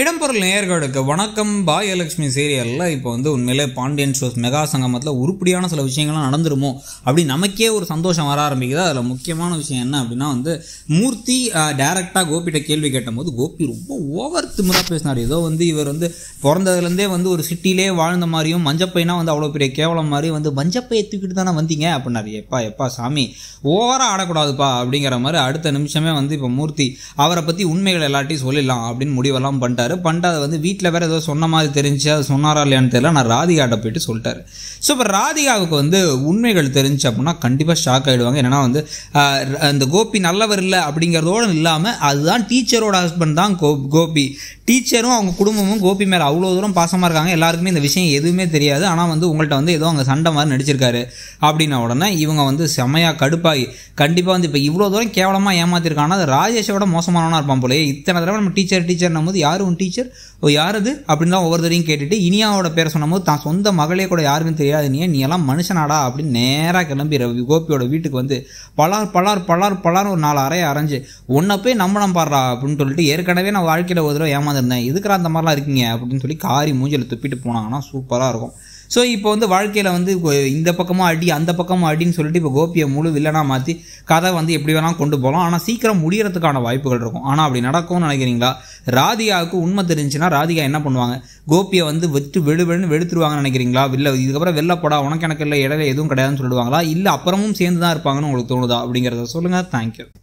இடம்பொருள் நேயர்களுக்கு வணக்கம் பாயலட்சுமி சீரியலில் இப்போ வந்து உண்மையிலே பாண்டியன் ஷோஸ் மெகா சங்கமத்தில் உருப்படியான சில விஷயங்கள்லாம் நடந்துருமோ அப்படி நமக்கே ஒரு சந்தோஷம் வர ஆரம்பிக்குது அதில் முக்கியமான விஷயம் என்ன அப்படின்னா வந்து மூர்த்தி டேரெக்டாக கோபிகிட்ட கேள்வி கேட்டபோது கோபி ரொம்ப ஓவர் திமுறாக பேசினார் ஏதோ வந்து இவர் வந்து பிறந்ததுலேருந்தே வந்து ஒரு சிட்டிலே வாழ்ந்த மாதிரியும் மஞ்சப்பைனா வந்து அவ்வளோ பெரிய கேவலம் மாதிரி வந்து மஞ்சப்பை எத்துக்கிட்டு தானே வந்தீங்க அப்படின்னாரு எப்பா எப்பா சாமி ஓவராக ஆடக்கூடாதுப்பா அப்படிங்கிற மாதிரி அடுத்த நிமிஷமே வந்து இப்போ மூர்த்தி அவரை பற்றி உண்மைகள் எல்லாட்டையும் சொல்லிடலாம் அப்படின்னு முடிவெல்லாம் பண்ணிட்டார் பண்ணிட்டாரு பண்ணிட்டு அதை வந்து வீட்டில் வேறு ஏதோ சொன்ன மாதிரி தெரிஞ்சு அதை சொன்னாரா இல்லையான்னு தெரியல நான் ராதிகாட்ட போயிட்டு சொல்லிட்டாரு ஸோ இப்போ ராதிகாவுக்கு வந்து உண்மைகள் தெரிஞ்சு அப்படின்னா கண்டிப்பாக ஷாக் ஆகிடுவாங்க என்னென்னா வந்து அந்த கோபி நல்லவர் இல்லை அப்படிங்கிறதோடு இல்லாமல் அதுதான் டீச்சரோட ஹஸ்பண்ட் தான் கோ கோபி டீச்சரும் அவங்க குடும்பமும் கோபி மேலே அவ்வளோ தூரம் பாசமாக இருக்காங்க எல்லாருக்குமே இந்த விஷயம் எதுவுமே தெரியாது ஆனால் வந்து உங்கள்கிட்ட வந்து ஏதோ அங்கே சண்டை மாதிரி நடிச்சிருக்காரு அப்படின்ன உடனே இவங்க வந்து செமையாக கடுப்பாகி கண்டிப்பாக வந்து இப்போ இவ்வளோ தூரம் கேவலமாக ஏமாத்திருக்காங்கன்னா அது ராஜேஷோட மோசமானவனாக இருப்பான் போலயே இத்தனை தடவை நம்ம டீச்சர் டீச்சர்னும் போது யாரும் உன் டீச்சர் ஓ யார் அது ஒவ்வொரு ஒவ்வொருத்தரையும் கேட்டுட்டு இனியாவோட பேர் சொன்னபோது தான் சொந்த மகளே கூட யாருக்கும் தெரியாது நீ நீ எல்லாம் மனுஷனாடா அப்படின்னு நேராக கிளம்பி ரவி கோபியோட வீட்டுக்கு வந்து பலார் பலார் பலார் பலார் ஒரு நாலு அறைய அரைஞ்சு உன்னை போய் நம்பணும் பாடுறா அப்படின்னு சொல்லிட்டு ஏற்கனவே நான் வாழ்க்கையில் ஒரு தடவை ஏமாந்துருந்தேன் இதுக்கிற அந்த மாதிரிலாம் இருக்கீங்க அப்படின்னு சொல்லி காரி மூஞ்சில் துப்பிட்டு போனாங்கன்னா சூப்பராக இருக்கும் ஸோ இப்போ வந்து வாழ்க்கையில் வந்து இந்த பக்கமாக அடி அந்த பக்கமாக அடின்னு சொல்லிட்டு இப்போ கோபியை முழு வில்லனாக மாற்றி கதை வந்து எப்படி வேணால் கொண்டு போகலாம் ஆனால் சீக்கிரம் முடியறதுக்கான வாய்ப்புகள் இருக்கும் ஆனால் அப்படி நடக்கும்னு நினைக்கிறீங்களா ராதிகாவுக்கு உண்மை தெரிஞ்சுன்னா ராதிகா என்ன பண்ணுவாங்க கோபியை வந்து வெட்டு வெளு வெடுன்னு வெடுத்துருவாங்கன்னு நினைக்கிறீங்களா வில்ல இதுக்கப்புறம் போடா உனக்கு எனக்கு இல்லை இடையில எதுவும் கிடையாதுன்னு சொல்லிடுவாங்களா இல்லை அப்புறமும் சேர்ந்து தான் இருப்பாங்கன்னு உங்களுக்கு தோணுதா அப்படிங்கிறத சொல்லுங்கள் தேங்க்யூ